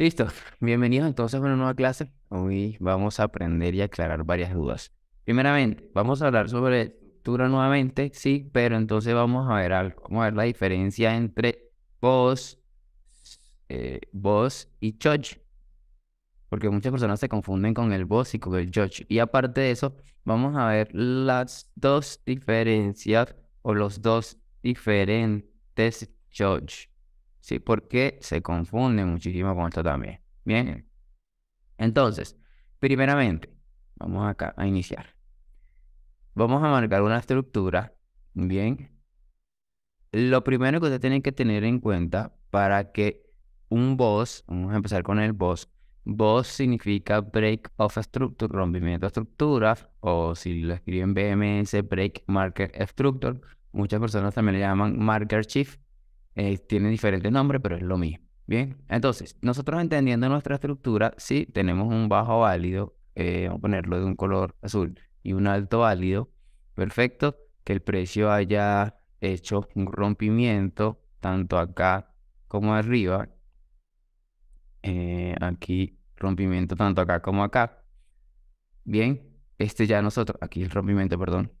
Listo, bienvenidos entonces a una nueva clase. Hoy vamos a aprender y aclarar varias dudas. Primeramente, vamos a hablar sobre Tura nuevamente, sí, pero entonces vamos a ver algo. la diferencia entre vos, eh, y judge. Porque muchas personas se confunden con el vos y con el judge. Y aparte de eso, vamos a ver las dos diferencias o los dos diferentes judge. ¿sí? Porque se confunde muchísimo con esto también. Bien. Entonces, primeramente, vamos acá a iniciar. Vamos a marcar una estructura. Bien. Lo primero que usted tiene que tener en cuenta para que un boss, vamos a empezar con el boss. Boss significa break of structure, rompimiento de estructuras, o si lo escriben BMS, break marker structure. Muchas personas también le llaman marker shift eh, tiene diferentes nombres, pero es lo mismo. Bien, entonces, nosotros entendiendo nuestra estructura, si sí, tenemos un bajo válido, eh, vamos a ponerlo de un color azul, y un alto válido, perfecto, que el precio haya hecho un rompimiento tanto acá como arriba, eh, aquí rompimiento tanto acá como acá, bien, este ya nosotros, aquí el rompimiento, perdón,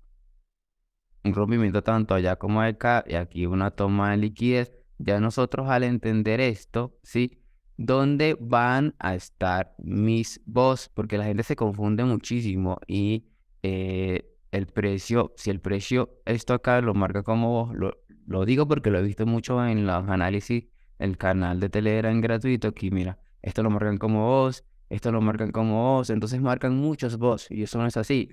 un rompimiento tanto allá como acá, y aquí una toma de liquidez. Ya nosotros al entender esto, ¿sí? ¿Dónde van a estar mis bots? Porque la gente se confunde muchísimo y eh, el precio, si el precio, esto acá lo marca como vos, lo, digo porque lo he visto mucho en los análisis, el canal de Telegram gratuito, aquí mira, esto lo marcan como vos, esto lo marcan como vos, entonces marcan muchos bots y eso no es así.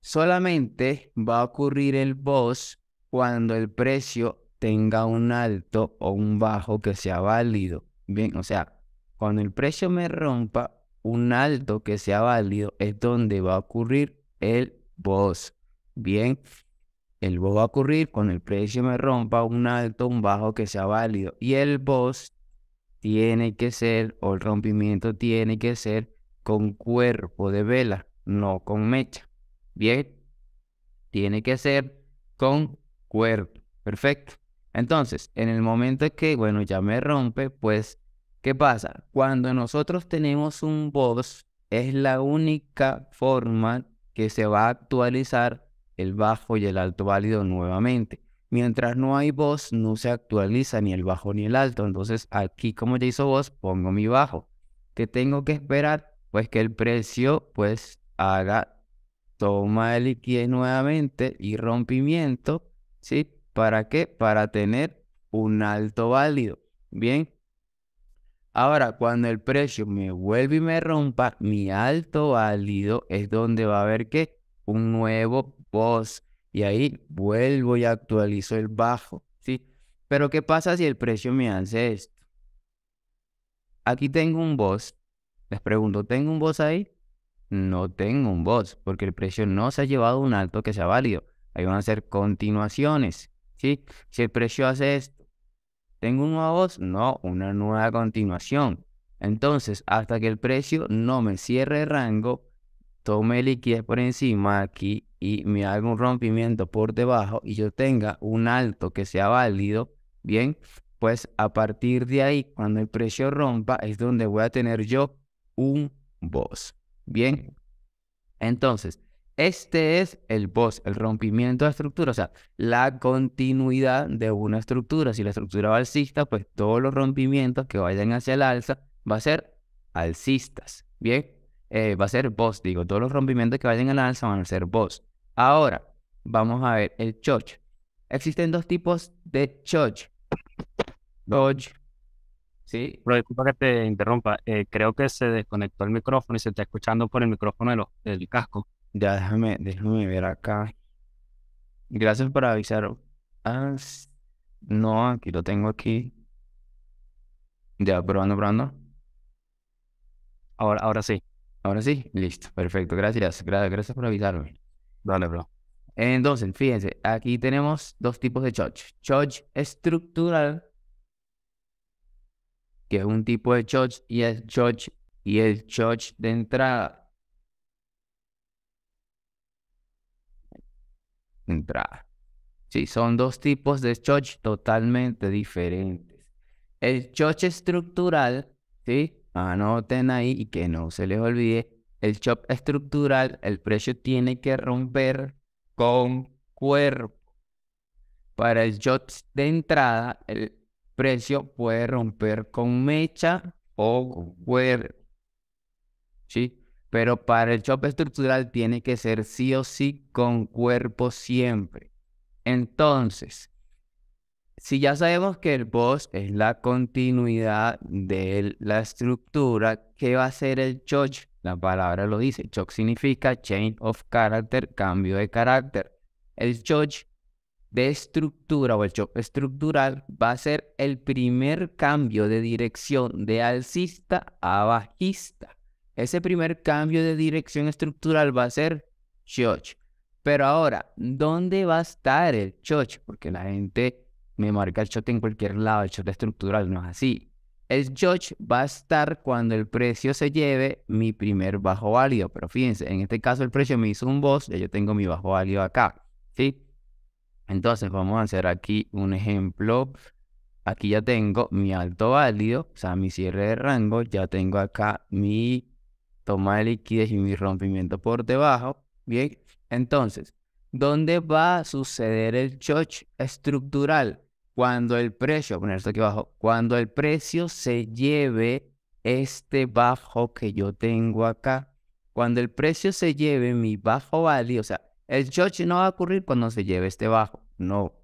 Solamente va a ocurrir el BOSS cuando el precio tenga un alto o un bajo que sea válido. Bien, o sea, cuando el precio me rompa un alto que sea válido es donde va a ocurrir el BOSS. Bien, el BOSS va a ocurrir cuando el precio me rompa un alto, o un bajo que sea válido. Y el BOSS tiene que ser, o el rompimiento tiene que ser con cuerpo de vela, no con mecha. Bien, tiene que ser con cuerpo. Perfecto. Entonces, en el momento que, bueno, ya me rompe, pues, ¿qué pasa? Cuando nosotros tenemos un voz, es la única forma que se va a actualizar el bajo y el alto válido nuevamente. Mientras no hay voz, no se actualiza ni el bajo ni el alto. Entonces, aquí como ya hizo voz, pongo mi bajo. ¿Qué tengo que esperar? Pues que el precio pues haga toma el liquidez nuevamente y rompimiento, ¿sí? ¿Para qué? Para tener un alto válido, ¿bien? Ahora, cuando el precio me vuelve y me rompa, mi alto válido es donde va a haber que un nuevo boss. Y ahí vuelvo y actualizo el bajo, ¿sí? Pero ¿qué pasa si el precio me hace esto? Aquí tengo un boss. Les pregunto, ¿tengo un boss ahí? no tengo un boss porque el precio no se ha llevado un alto que sea válido. Ahí van a ser continuaciones. ¿sí? Si el precio hace esto, ¿tengo un nuevo boss, No, una nueva continuación. Entonces, hasta que el precio no me cierre el rango, tome liquidez por encima aquí y me haga un rompimiento por debajo y yo tenga un alto que sea válido, bien, pues a partir de ahí, cuando el precio rompa, es donde voy a tener yo un boss. Bien. Entonces, este es el BOSS, el rompimiento de estructura, o sea, la continuidad de una estructura. Si la estructura va alcista, pues todos los rompimientos que vayan hacia el alza va a ser alcistas. Bien, eh, va a ser BOSS, digo, todos los rompimientos que vayan al alza van a ser BOSS. Ahora, vamos a ver el CHOCH. Existen dos tipos de CHOCH. Dodge Sí, pero disculpa que te interrumpa. Eh, creo que se desconectó el micrófono y se está escuchando por el micrófono del casco. Ya, déjame, déjame ver acá. Gracias por avisar. Ah, no, aquí lo tengo aquí. Ya, probando, probando. Ahora, ahora sí. Ahora sí, listo, perfecto. Gracias, gracias, gracias por avisarme. Dale, bro. Entonces, fíjense, aquí tenemos dos tipos de charge, charge estructural que es un tipo de church y y el church de entrada. Entrada. Sí, son dos tipos de church totalmente diferentes. El church estructural, ¿sí? Anoten ahí y que no se les olvide. El chop estructural, el precio tiene que romper con cuerpo. Para el de entrada, el precio puede romper con mecha o cuerpo. ¿Sí? Pero para el chop estructural tiene que ser sí o sí con cuerpo siempre. Entonces, si ya sabemos que el boss es la continuidad de la estructura, ¿qué va a ser el choch? La palabra lo dice. Choc significa change of character, cambio de carácter. El choch de estructura o el shock estructural va a ser el primer cambio de dirección de alcista a bajista. Ese primer cambio de dirección estructural va a ser shock. Pero ahora, ¿dónde va a estar el shock? Porque la gente me marca el shot en cualquier lado, el shot estructural no es así. El shock va a estar cuando el precio se lleve mi primer bajo válido, pero fíjense, en este caso el precio me hizo un boss, ya yo tengo mi bajo válido acá, ¿sí? Entonces vamos a hacer aquí un ejemplo. Aquí ya tengo mi alto válido, o sea, mi cierre de rango. Ya tengo acá mi toma de liquidez y mi rompimiento por debajo. Bien, entonces, ¿dónde va a suceder el choch estructural? Cuando el precio, poner esto aquí abajo, cuando el precio se lleve este bajo que yo tengo acá. Cuando el precio se lleve mi bajo válido, o sea, el shock no va a ocurrir cuando se lleve este bajo, no.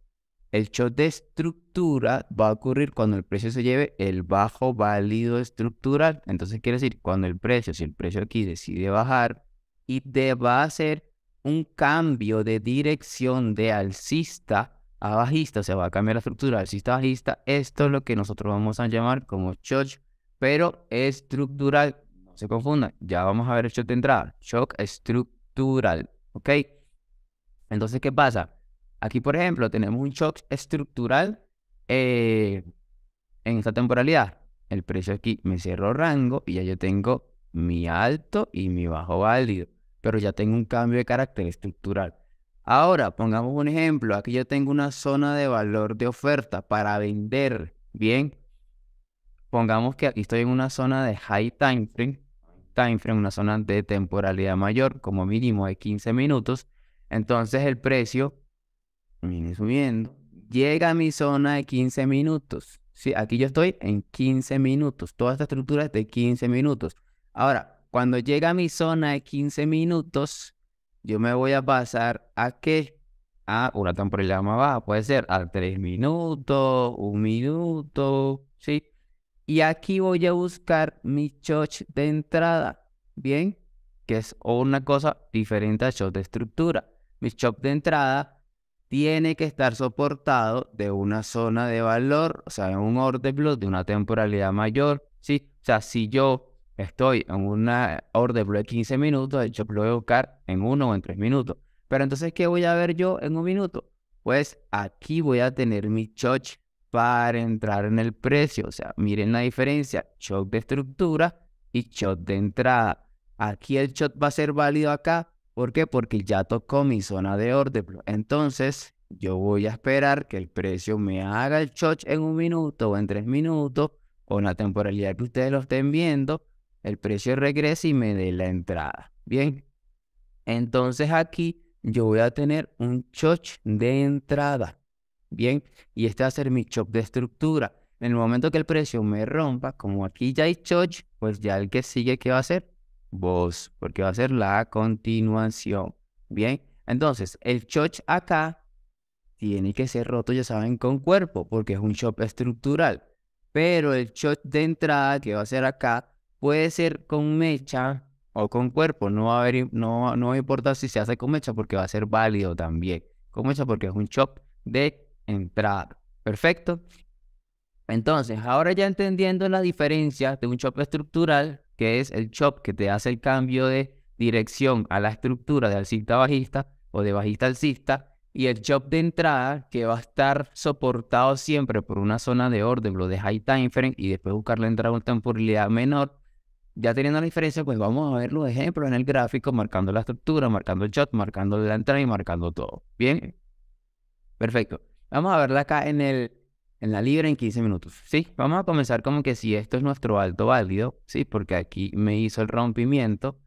El shock de estructura va a ocurrir cuando el precio se lleve el bajo válido estructural. Entonces quiere decir, cuando el precio, si el precio aquí decide bajar y te va a hacer un cambio de dirección de alcista a bajista, o sea, va a cambiar la estructura de alcista a bajista, esto es lo que nosotros vamos a llamar como shock, pero estructural. No se confundan, ya vamos a ver el shock de entrada. Shock estructural, ¿ok? Entonces, ¿qué pasa? Aquí, por ejemplo, tenemos un shock estructural eh, en esta temporalidad. El precio aquí me cierro rango y ya yo tengo mi alto y mi bajo válido, pero ya tengo un cambio de carácter estructural. Ahora, pongamos un ejemplo. Aquí yo tengo una zona de valor de oferta para vender. Bien, pongamos que aquí estoy en una zona de high time frame, time frame, una zona de temporalidad mayor, como mínimo de 15 minutos. Entonces el precio viene subiendo. Llega a mi zona de 15 minutos. Sí, aquí yo estoy en 15 minutos. Toda esta estructura es de 15 minutos. Ahora, cuando llega a mi zona de 15 minutos, yo me voy a pasar a qué? A una temporalidad más baja. Puede ser a 3 minutos, 1 minuto, ¿sí? Y aquí voy a buscar mi shot de entrada. Bien, que es una cosa diferente a shot de estructura mi shop de entrada tiene que estar soportado de una zona de valor, o sea, en un order block de una temporalidad mayor, ¿sí? O sea, si yo estoy en una order block de 15 minutos, el shop lo voy a buscar en uno o en tres minutos. Pero entonces, ¿qué voy a ver yo en un minuto? Pues aquí voy a tener mi shop para entrar en el precio. O sea, miren la diferencia, shock de estructura y shot de entrada. Aquí el shot va a ser válido acá ¿Por qué? Porque ya tocó mi zona de orden. Entonces, yo voy a esperar que el precio me haga el choch en un minuto o en tres minutos, en la temporalidad que ustedes lo estén viendo, el precio regrese y me dé la entrada. Bien, entonces aquí yo voy a tener un choch de entrada. Bien, y este va a ser mi choc de estructura. En el momento que el precio me rompa, como aquí ya hay choch, pues ya el que sigue, ¿qué va a hacer? vos, porque va a ser la continuación. Bien, entonces el choch acá tiene que ser roto, ya saben, con cuerpo, porque es un chop estructural. Pero el choch de entrada que va a ser acá puede ser con mecha o con cuerpo. No va a haber, no, no importa si se hace con mecha porque va a ser válido también. Con mecha porque es un chop de entrada. Perfecto. Entonces, ahora ya entendiendo la diferencia de un chop estructural que es el chop que te hace el cambio de dirección a la estructura de alcista bajista o de bajista alcista, y el chop de entrada que va a estar soportado siempre por una zona de orden, lo de high time frame, y después buscar la entrada con temporalidad menor. Ya teniendo la diferencia, pues vamos a ver los ejemplos en el gráfico, marcando la estructura, marcando el chop, marcando la entrada y marcando todo. Bien, perfecto. Vamos a verla acá en el en la libra en 15 minutos. Sí, vamos a comenzar como que si esto es nuestro alto válido, sí, porque aquí me hizo el rompimiento,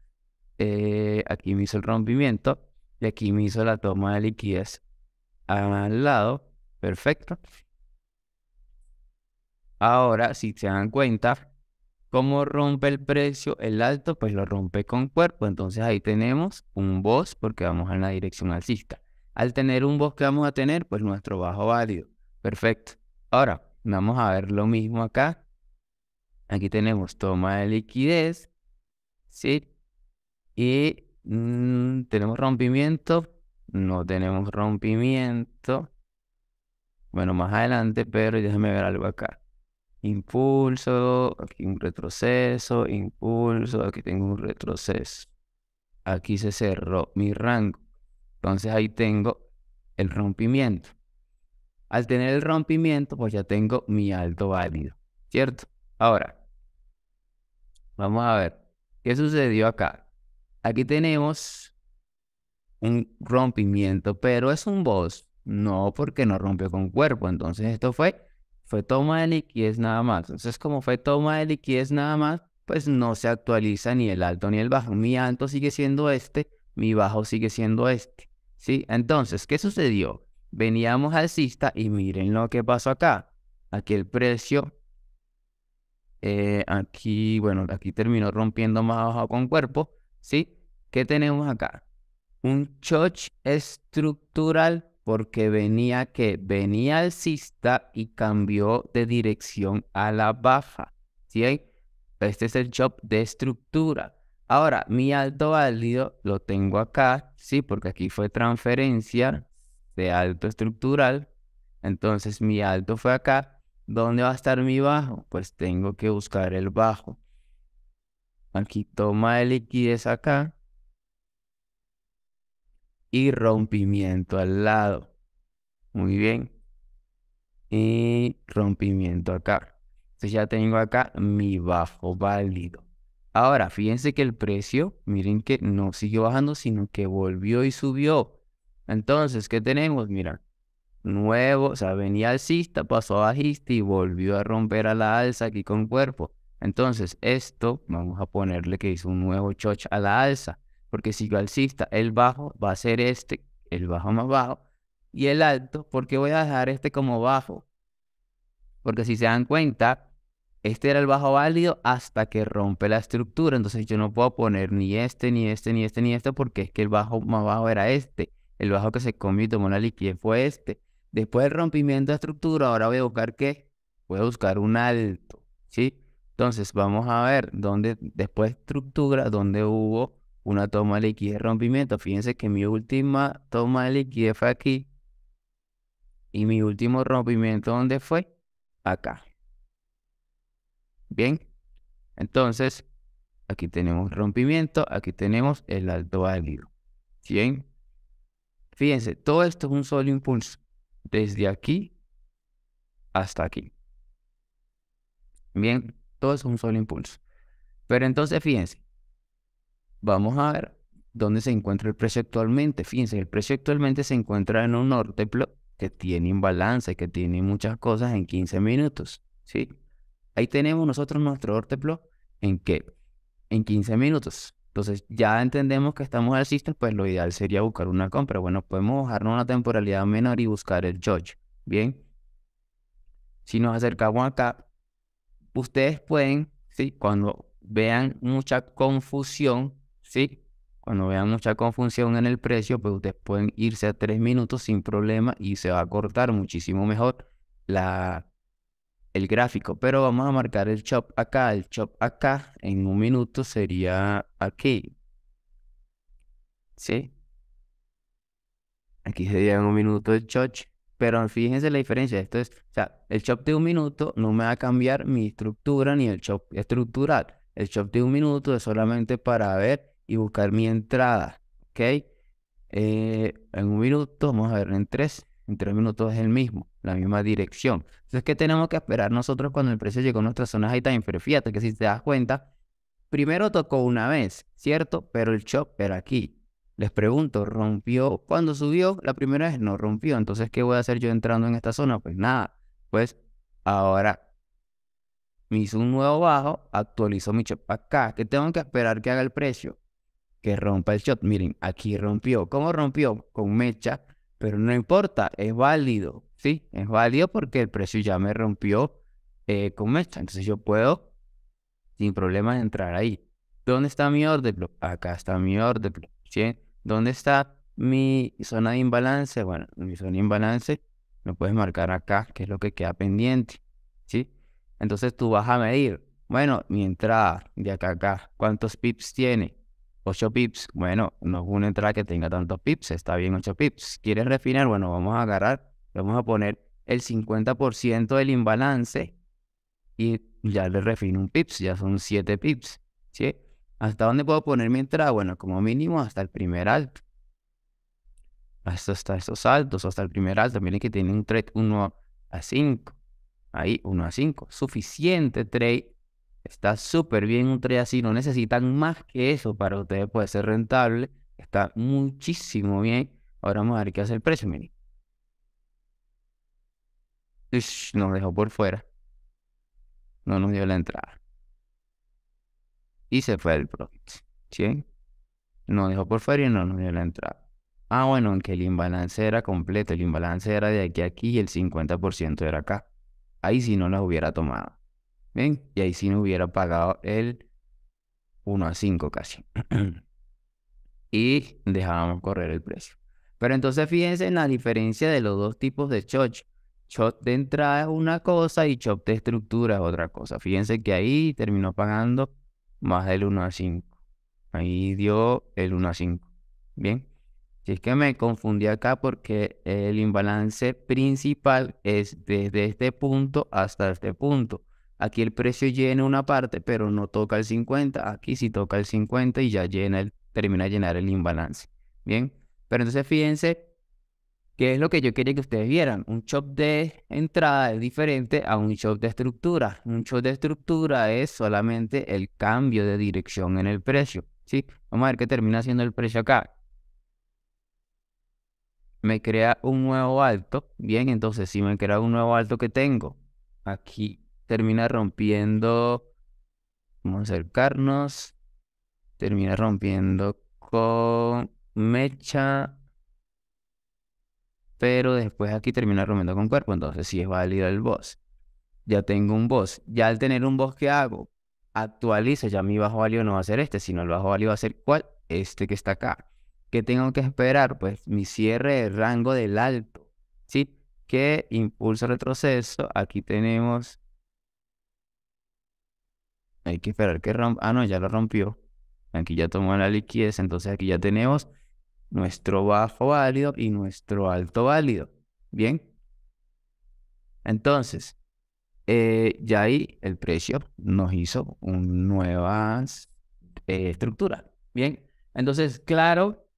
eh, aquí me hizo el rompimiento y aquí me hizo la toma de liquidez al lado. Perfecto. Ahora, si se dan cuenta, ¿cómo rompe el precio el alto? Pues lo rompe con cuerpo. Entonces ahí tenemos un boss porque vamos en la dirección alcista. Al tener un boss que vamos a tener, pues nuestro bajo válido. Perfecto. Ahora, vamos a ver lo mismo acá. Aquí tenemos toma de liquidez, ¿sí? Y mm, tenemos rompimiento, no tenemos rompimiento. Bueno, más adelante, pero déjame ver algo acá. Impulso, aquí un retroceso, impulso, aquí tengo un retroceso. Aquí se cerró mi rango. Entonces ahí tengo el rompimiento. Al tener el rompimiento, pues ya tengo mi alto válido, ¿cierto? Ahora, vamos a ver, ¿qué sucedió acá? Aquí tenemos un rompimiento, pero es un boss, no porque no rompió con cuerpo, entonces esto fue, fue toma de liquidez nada más. Entonces, como fue toma de liquidez nada más, pues no se actualiza ni el alto ni el bajo. Mi alto sigue siendo este, mi bajo sigue siendo este. ¿Sí? Entonces, ¿qué sucedió? Veníamos alcista y miren lo que pasó acá. Aquí el precio. Eh, aquí, bueno, aquí terminó rompiendo más abajo con cuerpo. ¿Sí? ¿Qué tenemos acá? Un choch estructural porque venía que venía alcista y cambió de dirección a la baja. ¿Sí? Este es el chop de estructura. Ahora, mi alto válido lo tengo acá, sí, porque aquí fue transferencia, de alto estructural. Entonces mi alto fue acá. ¿Dónde va a estar mi bajo? Pues tengo que buscar el bajo. Aquí toma de liquidez acá. Y rompimiento al lado. Muy bien. Y rompimiento acá. Entonces ya tengo acá mi bajo válido. Ahora, fíjense que el precio, miren que no siguió bajando, sino que volvió y subió. Entonces, ¿qué tenemos? Mira, nuevo, o sea, venía alcista, pasó bajista y volvió a romper a la alza aquí con cuerpo. Entonces, esto, vamos a ponerle que hizo un nuevo choch a la alza, porque si yo alcista, el bajo va a ser este, el bajo más bajo, y el alto, porque voy a dejar este como bajo. Porque si se dan cuenta, este era el bajo válido hasta que rompe la estructura. Entonces yo no puedo poner ni este, ni este, ni este, ni este, porque es que el bajo más bajo era este el bajo que se comió y tomó la liquidez fue este. Después del rompimiento de estructura, ahora voy a buscar qué? Voy a buscar un alto, ¿sí? Entonces vamos a ver dónde, después de estructura, dónde hubo una toma de liquidez rompimiento. Fíjense que mi última toma de liquidez fue aquí. Y mi último rompimiento, ¿dónde fue? Acá. Bien. Entonces, aquí tenemos rompimiento, aquí tenemos el alto válido. Bien. Fíjense, todo esto es un solo impulso, desde aquí hasta aquí. Bien, todo es un solo impulso. Pero entonces, fíjense, vamos a ver dónde se encuentra el precio actualmente. Fíjense, el precio actualmente se encuentra en un norte que tiene y que tiene muchas cosas en 15 minutos. ¿sí? Ahí tenemos nosotros nuestro orteplo en qué? En 15 minutos. Entonces, ya entendemos que estamos sistema. pues lo ideal sería buscar una compra. Bueno, podemos bajarnos una temporalidad menor y buscar el judge. Bien. Si nos acercamos acá, ustedes pueden, ¿sí? Cuando vean mucha confusión, ¿sí? Cuando vean mucha confusión en el precio, pues ustedes pueden irse a tres minutos sin problema y se va a cortar muchísimo mejor la gráfico, pero vamos a marcar el chop acá. El chop acá en un minuto sería aquí. ¿Sí? Aquí sería en un minuto el chop, pero fíjense la diferencia. Esto es, o sea, el chop de un minuto no me va a cambiar mi estructura ni el chop estructural. El chop de un minuto es solamente para ver y buscar mi entrada. ¿Ok? Eh, en un minuto, vamos a ver en tres. En tres minutos es el mismo la misma dirección. Entonces, ¿qué tenemos que esperar nosotros cuando el precio llegó a nuestra zona high time? Pero fíjate que si te das cuenta, primero tocó una vez, ¿cierto? Pero el shot era aquí. Les pregunto, ¿rompió cuando subió? La primera vez no rompió. Entonces, ¿qué voy a hacer yo entrando en esta zona? Pues nada. Pues ahora me hizo un nuevo bajo, actualizó mi para acá. que tengo que esperar que haga el precio? Que rompa el shot Miren, aquí rompió. ¿Cómo rompió? Con mecha. Pero no importa, es válido sí, es válido porque el precio ya me rompió eh, con esto, Entonces yo puedo sin problemas entrar ahí. ¿Dónde está mi order Acá está mi orden. block. ¿Dónde está mi zona de imbalance? Bueno, mi zona de imbalance lo puedes marcar acá, que es lo que queda pendiente. ¿sí? Entonces tú vas a medir. Bueno, mi entrada de acá acá, ¿cuántos pips tiene? 8 pips. Bueno, no es una entrada que tenga tantos pips, está bien 8 pips. ¿Quieres refinar? Bueno, vamos a agarrar Vamos a poner el 50% del imbalance y ya le refino un pips, ya son 7 pips. ¿sí? ¿Hasta dónde puedo poner mi entrada? Bueno, como mínimo hasta el primer alto. Hasta, hasta estos altos, hasta el primer alto. Miren que tiene un trade 1 a 5. Ahí, 1 a 5. Suficiente trade. Está súper bien un trade así. No necesitan más que eso para ustedes puede ser rentable. Está muchísimo bien. Ahora vamos a ver qué hace el precio, miren nos dejó por fuera. No nos dio la entrada. Y se fue el profit, ¿Sí? Nos dejó por fuera y no nos dio la entrada. Ah, bueno, aunque el imbalance era completo, el imbalance era de aquí a aquí y el 50% era acá. Ahí si no las hubiera tomado. Bien, y ahí si no hubiera pagado el 1 a 5 casi. y dejábamos correr el precio. Pero entonces fíjense en la diferencia de los dos tipos de choch. Shot de entrada es una cosa y shop de estructura es otra cosa. Fíjense que ahí terminó pagando más del 1 a 5. Ahí dio el 1 a 5. Bien. Si es que me confundí acá porque el imbalance principal es desde este punto hasta este punto. Aquí el precio llena una parte, pero no toca el 50. Aquí sí toca el 50 y ya llena termina de llenar el imbalance. Bien. Pero entonces fíjense que es lo que yo quería que ustedes vieran. Un shop de entrada es diferente a un shop de estructura. Un shop de estructura es solamente el cambio de dirección en el precio. ¿sí? Vamos a ver qué termina siendo el precio acá. Me crea un nuevo alto. Bien, entonces si me crea un nuevo alto que tengo, aquí termina rompiendo, vamos a acercarnos, termina rompiendo con mecha pero después aquí termina rompiendo con cuerpo, entonces sí es válido el boss. Ya tengo un boss. Ya al tener un boss que hago, actualizo, ya mi bajo válido no va a ser este, sino el bajo válido va a ser cuál? Este que está acá. ¿Qué tengo que esperar? Pues mi cierre de rango del alto, ¿sí? Que Impulso retroceso. Aquí tenemos... Hay que esperar que rompa... Ah, no, ya lo rompió. Aquí ya tomó la liquidez, entonces aquí ya tenemos nuestro bajo válido y nuestro alto válido. Bien. Entonces, eh, ya ahí el precio nos hizo una nueva eh, estructura. Bien. Entonces, claro,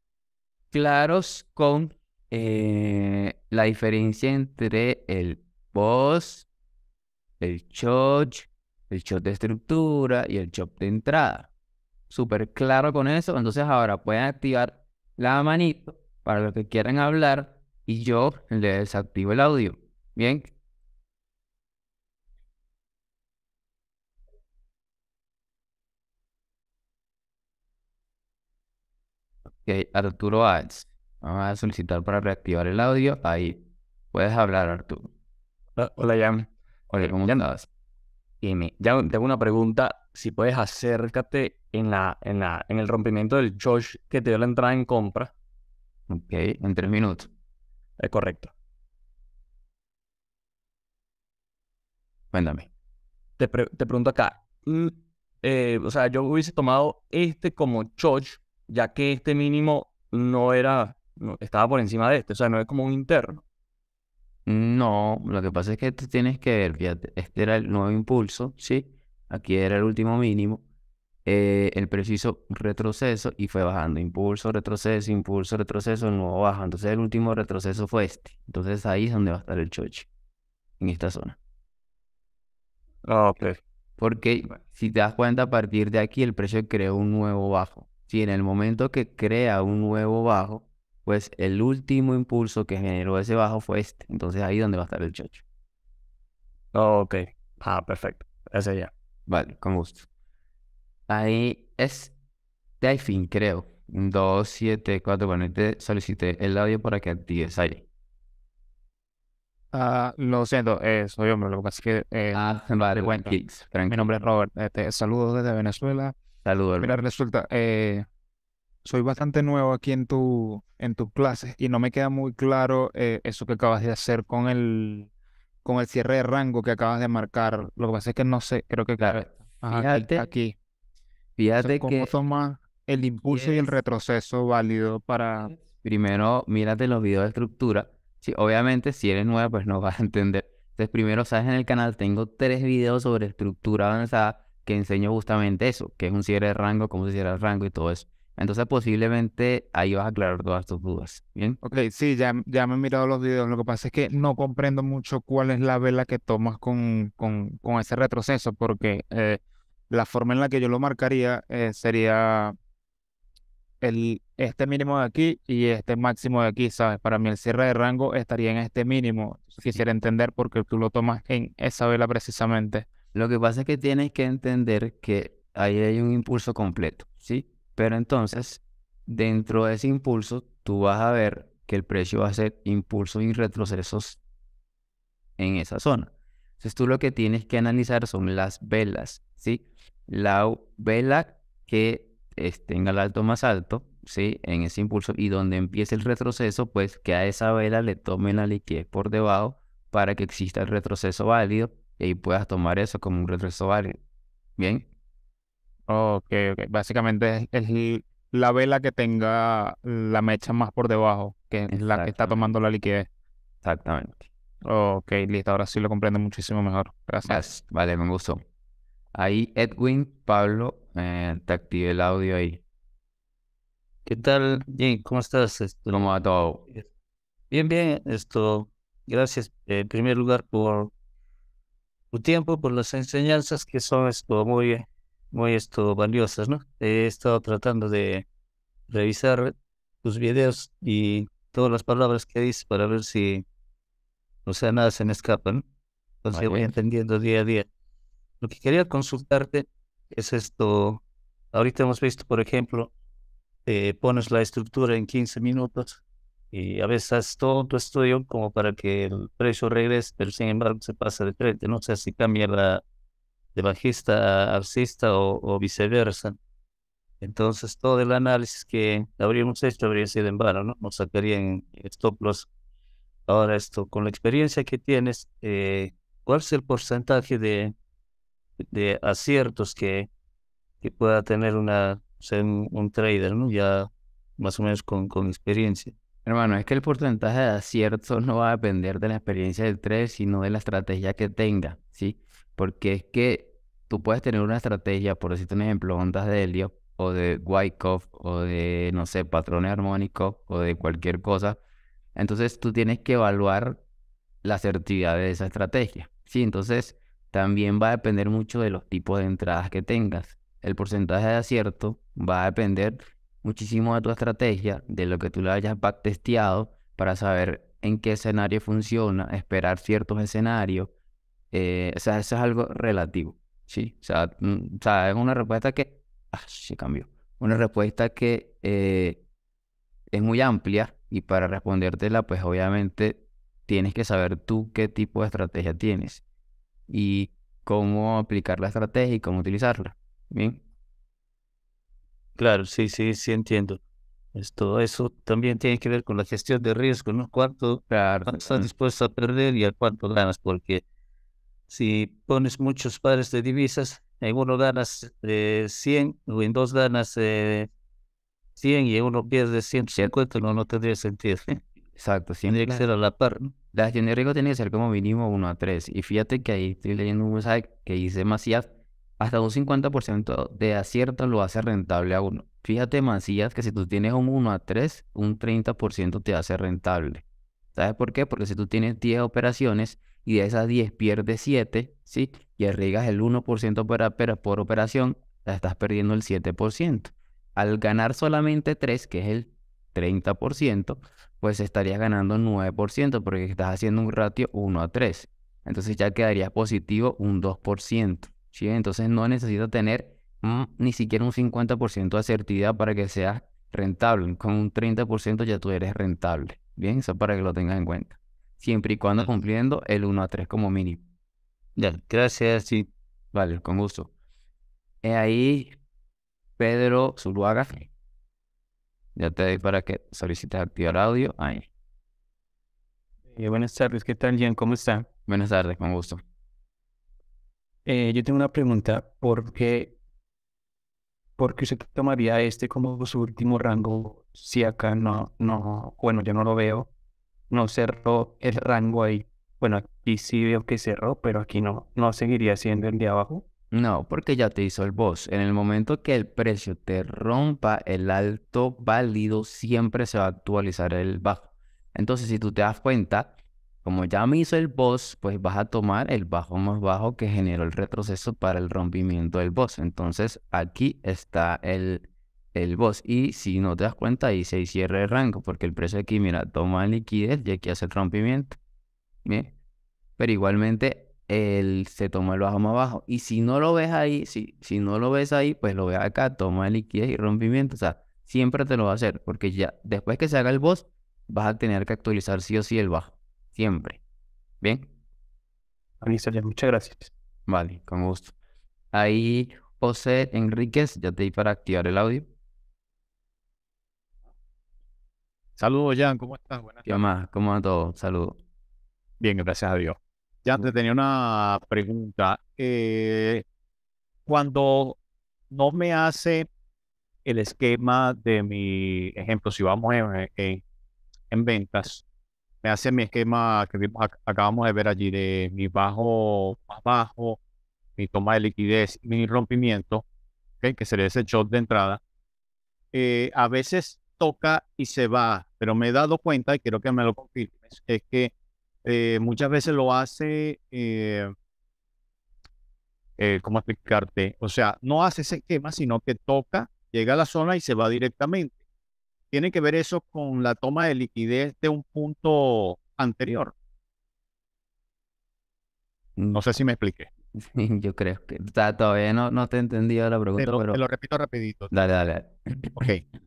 claros con eh, la diferencia entre el post, el shot, el shot de estructura y el shot de entrada. Súper claro con eso. Entonces, ahora pueden activar la manito para los que quieran hablar y yo les desactivo el audio. Bien. Ok, Arturo Ads. Vamos a solicitar para reactivar el audio. Ahí. Puedes hablar, Arturo. Ah, hola, Jan. Hola, ¿cómo estás? Dime, ya tengo una pregunta. Si puedes, acércate en, la, en, la, en el rompimiento del chosh que te dio la entrada en compra. Ok, en tres minutos. Es eh, correcto. Cuéntame. Te, pregunto acá. Mm, eh, o sea, yo hubiese tomado este como chosh, ya que este mínimo no era, estaba por encima de este, o sea, no es como un interno. No, lo que pasa es que tú tienes que ver, este era el nuevo impulso, ¿sí? Aquí era el último mínimo eh, el preciso retroceso y fue bajando. Impulso, retroceso, impulso, retroceso, nuevo bajo. Entonces el último retroceso fue este. Entonces ahí es donde va a estar el chocho. en esta zona. Ah, ok. Porque si te das cuenta, a partir de aquí el precio creó un nuevo bajo. Si en el momento que crea un nuevo bajo, pues el último impulso que generó ese bajo fue este. Entonces ahí es donde va a estar el chocho. Ah, ok. Ah, perfecto. Ese ya. Vale, con gusto. Ahí es Delfin, creo. 274, bueno, te solicité el audio para que actives ahí. Ah, lo siento, eh, soy hombre, lo que pasa es que... Eh, ah, vale, pues, bueno, Mi nombre es Robert, este, saludos desde Venezuela. Saludos. Mira, resulta, eh, soy bastante nuevo aquí en tu en tus clases y no me queda muy claro eso que acabas de hacer con el con el cierre de rango que acabas de marcar. Lo que pasa es que no sé, creo que claro. Ajá, aquí, Fíjate ¿cómo toma el impulso y el retroceso válido para... Primero, mírate los videos de estructura. Sí, obviamente, si eres nueva, pues no vas a entender. Entonces, primero, sabes, en el canal tengo tres videos sobre estructura avanzada que enseño justamente eso, que es un cierre de rango, cómo se cierra el rango y todo eso. Entonces, posiblemente ahí vas a aclarar todas tus dudas. ¿Bien? Ok, sí, ya, ya me he mirado los videos. Lo que pasa es que no comprendo mucho cuál es la vela que tomas con, con, con ese retroceso, porque... Eh, la forma en la que yo lo marcaría eh, sería el, este mínimo de aquí y este máximo de aquí, ¿sabes? Para mí el cierre de rango estaría en este mínimo. Quisiera entender por qué tú lo tomas en esa vela precisamente. Lo que pasa es que tienes que entender que ahí hay un impulso completo, ¿sí? Pero entonces, dentro de ese impulso, tú vas a ver que el precio va a ser impulso y retrocesos en esa zona. Entonces tú lo que tienes que analizar son las velas ¿sí? La vela que tenga el alto más alto, ¿sí? En ese impulso y donde empiece el retroceso, pues que a esa vela le tome la liquidez por debajo para que exista el retroceso válido y puedas tomar eso como un retroceso válido. ¿Bien? Ok, ok. Básicamente es, es la vela que tenga la mecha más por debajo, que es la que está tomando la liquidez. Exactamente. Ok, listo. Ahora sí lo comprendo muchísimo mejor. Gracias. Vale, me gustó. Ahí, Edwin, Pablo, eh, te activé el audio ahí. ¿Qué tal, Jim? ¿Cómo estás? Esto, ¿Cómo va todo? Eh, bien, bien. Esto, gracias eh, en primer lugar por tu tiempo, por las enseñanzas que son esto muy, muy esto, valiosas, ¿no? He estado tratando de revisar tus videos y todas las palabras que dices para ver si, o sea, nada se me escapa, ¿no? Entonces voy entendiendo día a día. Lo que quería consultarte es esto. Ahorita hemos visto, por ejemplo, pones la estructura en 15 minutos y a veces haces todo tu estudio como para que el precio regrese, pero sin embargo se pasa de frente. No sé si cambia la, de bajista a alcista o, viceversa. Entonces todo el análisis que habríamos hecho habría sido en vano, ¿no? Nos sacarían stop loss. Ahora esto, con la experiencia que tienes, eh, ¿cuál es el porcentaje de, de aciertos que, que pueda tener una, un, trader, ¿no? Ya más o menos con, con experiencia. Hermano, es que el porcentaje de aciertos no va a depender de la experiencia del trader, sino de la estrategia que tenga, ¿sí? Porque es que tú puedes tener una estrategia, por decirte un ejemplo, ondas de helio o de Wyckoff o de, no sé, patrones armónicos o de cualquier cosa. Entonces tú tienes que evaluar la asertividad de esa estrategia, ¿sí? Entonces también va a depender mucho de los tipos de entradas que tengas. El porcentaje de acierto va a depender muchísimo de tu estrategia, de lo que tú la hayas backtesteado para saber en qué escenario funciona, esperar ciertos escenarios. Eh, o sea, eso es algo relativo, ¿sí? O sea, mm, es una respuesta que... Ah, cambió. Una respuesta que eh, es muy amplia y para respondértela, pues obviamente tienes que saber tú qué tipo de estrategia tienes y cómo aplicar la estrategia y cómo utilizarla. Bien. Claro, sí, sí, sí entiendo. Es pues, todo eso también tiene que ver con la gestión de riesgo, ¿no? ¿Cuánto estás dispuesto a perder y a cuánto ganas? Porque si pones muchos pares de divisas, en uno ganas 100 eh, o en dos ganas 100 eh, y en uno pierdes 150, no, no tendría sentido. ¿eh? Exacto, siempre. Tendría que ser a la par, ¿no? La gestión de riesgo tiene que ser como mínimo 1 a 3. Y fíjate que ahí estoy leyendo un mensaje que dice Macías, hasta un 50% de acierto lo hace rentable a uno. Fíjate Macías que si tú tienes un 1 a 3, un 30% te hace rentable. ¿Sabes por qué? Porque si tú tienes 10 operaciones y de esas 10 pierdes 7, ¿sí? Y arriesgas el 1% por, por operación, la estás perdiendo el 7%. Al ganar solamente 3, que es el 30%, pues estarías ganando 9% porque estás haciendo un ratio 1 a 3. Entonces ya quedaría positivo un 2%. ¿sí? Entonces no necesitas tener mm, ni siquiera un 50% de asertividad para que seas rentable. Con un 30% ya tú eres rentable. Bien, eso para que lo tengas en cuenta. Siempre y cuando cumpliendo el 1 a 3 como mínimo. Ya, gracias, sí. Vale, con gusto. He ahí Pedro Zuluaga ya te doy para que solicites activar audio. Ahí. Eh, buenas tardes, ¿qué tal, Ian? ¿Cómo está? Buenas tardes, con gusto. Eh, yo tengo una pregunta. ¿Por qué, ¿Por usted tomaría este como su último rango si acá no, no, bueno, yo no lo veo? No cerró el rango ahí. Bueno, aquí sí veo que cerró, pero aquí no, no seguiría siendo el de abajo. No, porque ya te hizo el boss. En el momento que el precio te rompa el alto válido, siempre se va a actualizar el bajo. Entonces, si tú te das cuenta, como ya me hizo el boss, pues vas a tomar el bajo más bajo que generó el retroceso para el rompimiento del boss. Entonces, aquí está el, el boss. Y si no te das cuenta, ahí se cierra el rango, porque el precio aquí, mira, toma liquidez y aquí hace el rompimiento. Bien. Pero igualmente se toma el bajo más bajo. Y si no lo ves ahí, si, si no lo ves ahí, pues lo ves acá, toma de liquidez y rompimiento. O sea, siempre te lo va a hacer, porque ya después que se haga el boss, vas a tener que actualizar sí o sí el bajo. Siempre. ¿Bien? muchas gracias. Vale, con gusto. Ahí, José Enríquez, ya te di para activar el audio. Saludos, Jan, ¿cómo estás? Buenas ¿Qué más? ¿Cómo va todo? Saludos. Bien, gracias a Dios. Ya tenía una pregunta. Eh, cuando no me hace el esquema de mi ejemplo, si vamos en, eh, ventas, me hace mi esquema que acabamos de ver allí de mi bajo, más bajo, mi toma de liquidez, mi rompimiento, que sería ese shot de entrada. Eh, a veces toca y se va, pero me he dado cuenta, y quiero que me lo confirmes, es que eh, muchas veces lo hace, eh, eh, ¿cómo explicarte? O sea, no hace ese esquema, sino que toca, llega a la zona y se va directamente. Tiene que ver eso con la toma de liquidez de un punto anterior. No sé si me expliqué. Yo creo que está todavía no, no te he entendido la pregunta, lo, pero... lo repito rapidito. dale. dale. Ok.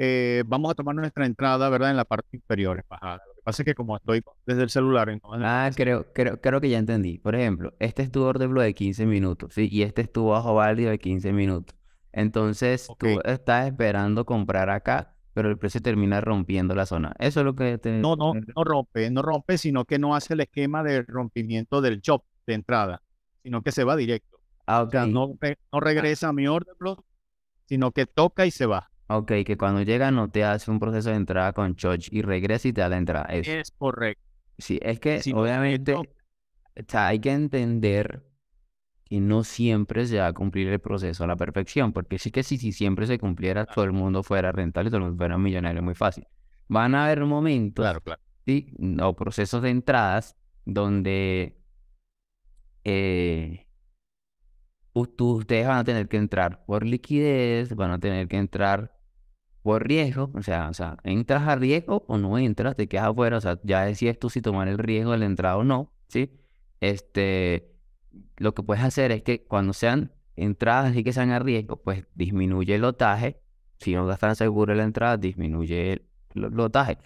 Eh, vamos a tomar nuestra entrada, ¿verdad? En la parte inferior, bajada. Lo que pasa es que como estoy desde el celular, Ah, creo, creo, creo que ya entendí. Por ejemplo, este es tu order block de 15 minutos, ¿sí? Y este es tu bajo válido de 15 minutos. Entonces, tú estás esperando comprar acá, pero el precio termina rompiendo la zona. Eso es lo que... Te... No, no, no rompe, no rompe, sino que no hace el esquema de rompimiento del job de entrada, sino que se va directo. Ah, no, no regresa a mi order sino que toca y se va. Ok, que cuando llega no te hace un proceso de entrada con Church y regresa y te da la entrada. Es correcto. Sí, es que obviamente hay que entender que no siempre se va a cumplir el proceso a la perfección, porque sí que si, siempre se cumpliera, todo el mundo fuera rentable, todo el mundo fuera millonario, muy fácil. Van a haber momentos ¿sí? o procesos de entradas donde eh, ustedes van a tener que entrar por liquidez, van a tener que entrar por riesgo, o sea, o sea, entras a riesgo o no entras, te quedas afuera, o sea, ya decías tú si tomar el riesgo de la entrada o no, ¿sí? Este, lo que puedes hacer es que cuando sean entradas y que sean a riesgo, pues disminuye el lotaje, si no gastas seguro la entrada, disminuye el lotaje.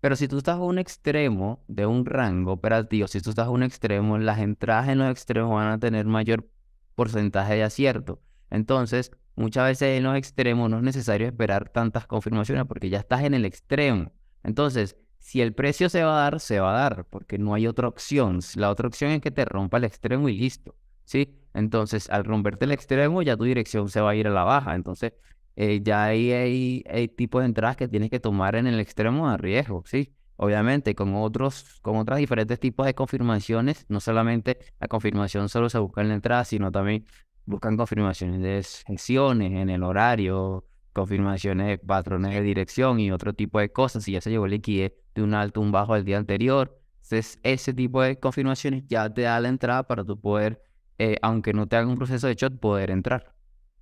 Pero si tú estás a un extremo de un rango operativo, si tú estás a un extremo, las entradas en los extremos van a tener mayor porcentaje de acierto. Entonces, Muchas veces en los extremos no es necesario esperar tantas confirmaciones porque ya estás en el extremo. Entonces, si el precio se va a dar, se va a dar, porque no hay otra opción. La otra opción es que te rompa el extremo y listo. ¿sí? Entonces, al romperte el extremo, ya tu dirección se va a ir a la baja. Entonces, eh, ya ahí hay, hay, tipos de entradas que tienes que tomar en el extremo de riesgo, ¿sí? Obviamente, con otros, con otros diferentes tipos de confirmaciones, no solamente la confirmación solo se busca en la entrada, sino también buscan confirmaciones de sesiones en el horario, confirmaciones de patrones de dirección y otro tipo de cosas. Si ya se llevó liquidez de un alto, un bajo el día anterior, entonces ese tipo de confirmaciones ya te da la entrada para tú poder, eh, aunque no te haga un proceso de shot, poder entrar.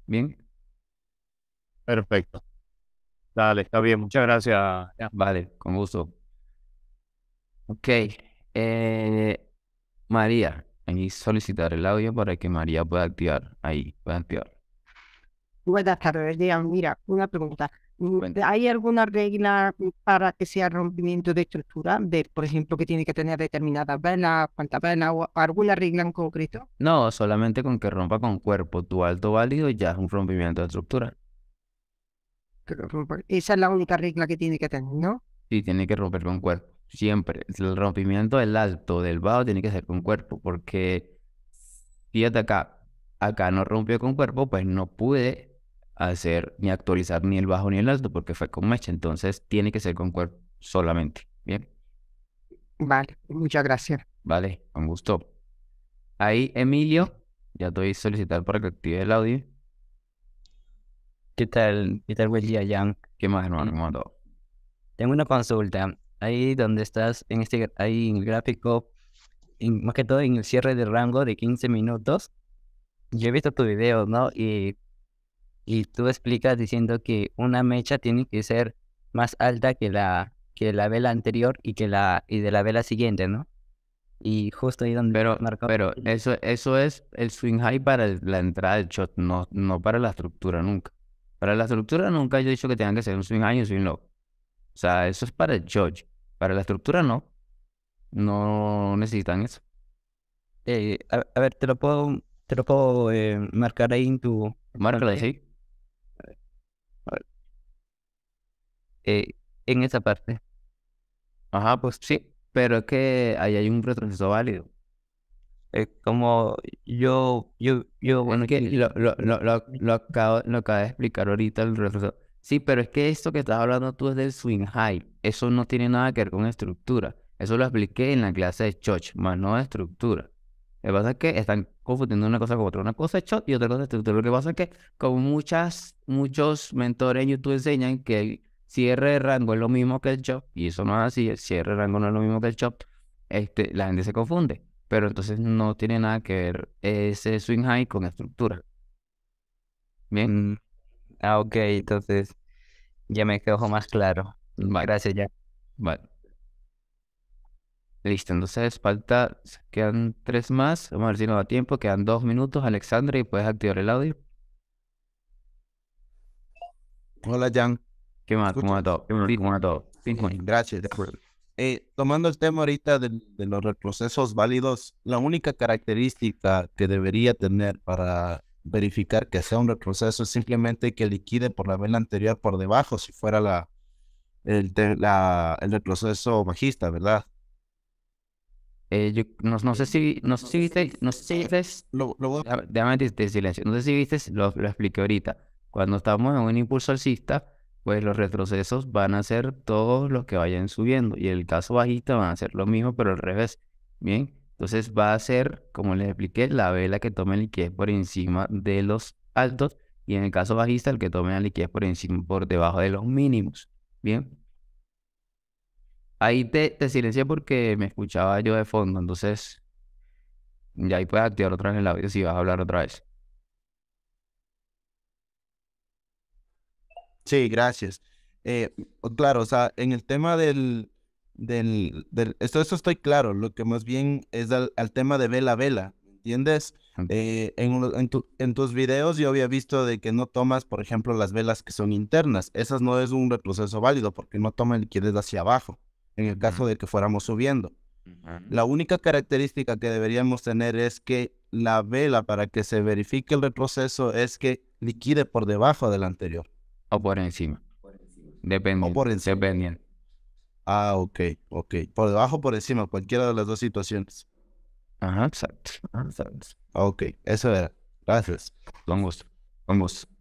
Bien. Perfecto. Dale, está bien. Muchas gracias. Vale, con gusto. Ok. Eh, María, y solicitar el audio para que María pueda activar. Ahí, pueda activar. Buenas tardes, Diego. Mira, una pregunta. ¿Hay alguna regla para que sea rompimiento de estructura? por ejemplo, que tiene que tener determinadas venas, cuántas venas, o alguna regla en concreto? No, solamente con que rompa con cuerpo tu alto válido ya es un rompimiento de estructura. Esa es la única regla que tiene que tener, ¿no? Sí, tiene que romper con cuerpo. Siempre. El rompimiento del alto, del bajo, tiene que ser con cuerpo, porque fíjate acá, acá no rompió con cuerpo, pues no pude hacer ni actualizar ni el bajo ni el alto, porque fue con mecha. Entonces tiene que ser con cuerpo solamente. Bien. Vale, muchas gracias. Vale, con gusto. Ahí, Emilio, ya te voy a solicitar para que active el audio. ¿Qué tal? ¿Qué tal, buen Young ¿Qué más, hermano? Mm, tengo una consulta ahí donde estás, en este ahí en el gráfico, más que todo en el cierre de rango de 15 minutos, yo he visto tu video, ¿no? Y, y tú explicas diciendo que una mecha tiene que ser más alta que la, que la vela anterior y que la y de la vela siguiente, ¿no? Y justo ahí donde pero, Pero eso, eso es el swing high para la entrada del shot, no, no para la estructura nunca. Para la estructura nunca yo he dicho que tengan que ser un swing high y un swing low. O sea, eso es para el judge. Para la estructura no. No necesitan eso. Eh, a, ver, te lo puedo, te lo puedo eh, marcar ahí en tu. Márcalo, sí. Eh, en esa parte. Ajá, pues sí. Pero es que ahí hay un retroceso válido. Es como yo, yo, yo, bueno, que lo, lo, lo, lo, lo acabo de explicar ahorita el retroceso Sí, pero es que esto que estás hablando tú es del swing high. Eso no tiene nada que ver con estructura. Eso lo expliqué en la clase de Choch, más no de estructura. Lo que pasa es que están confundiendo una cosa con otra. Una cosa es Choch y otra cosa es estructura. Lo que pasa es que, como muchas, muchos mentores en YouTube enseñan que el cierre de rango es lo mismo que el chop y eso no es así, el cierre de rango no es lo mismo que el chop. este, la gente se confunde. Pero entonces no tiene nada que ver ese swing high con estructura. Bien. Mm, ah, ok, entonces ya me quedó más claro. Gracias, ya. Vale. Listo, entonces falta, quedan tres más. Vamos a ver si nos da tiempo. Quedan dos minutos, Alexandre, y puedes activar el audio. Hola, Jan. ¿Qué más? ¿Cómo va todo? ¿Cómo va todo? Gracias, eh, tomando el tema ahorita de, los retrocesos válidos, la única característica que debería tener para verificar que sea un retroceso, simplemente que liquide por la vela anterior por debajo, si fuera la, el, la, el retroceso bajista, ¿verdad? Eh, no, sé si, no sé si viste, no sé si eh, viste, lo, déjame de, silencio, no sé si viste, lo, lo expliqué ahorita, cuando estamos en un impulso alcista, pues los retrocesos van a ser todos los que vayan subiendo y el caso bajista van a ser lo mismo, pero al revés, ¿bien? Entonces va a ser, como les expliqué, la vela que tome liquidez por encima de los altos y en el caso bajista el que tome la liquidez por encima, por debajo de los mínimos. Bien. Ahí te, silencié porque me escuchaba yo de fondo, entonces ya ahí puedes activar otra vez el audio si vas a hablar otra vez. Sí, gracias. Eh, claro, o sea, en el tema del, del, esto, esto estoy claro, lo que más bien es al, tema de vela vela, ¿entiendes? Eh, en, en, tus videos yo había visto de que no tomas, por ejemplo, las velas que son internas. Esas no es un retroceso válido porque no toman liquidez hacia abajo, en el caso de que fuéramos subiendo. La única característica que deberíamos tener es que la vela para que se verifique el retroceso es que liquide por debajo del anterior. O por encima. O por encima. Dependiendo. Ah, ok, ok. Por debajo, por encima, cualquiera de las dos situaciones. Ajá, exacto. exacto. Ok, eso era. Gracias. Vamos, vamos.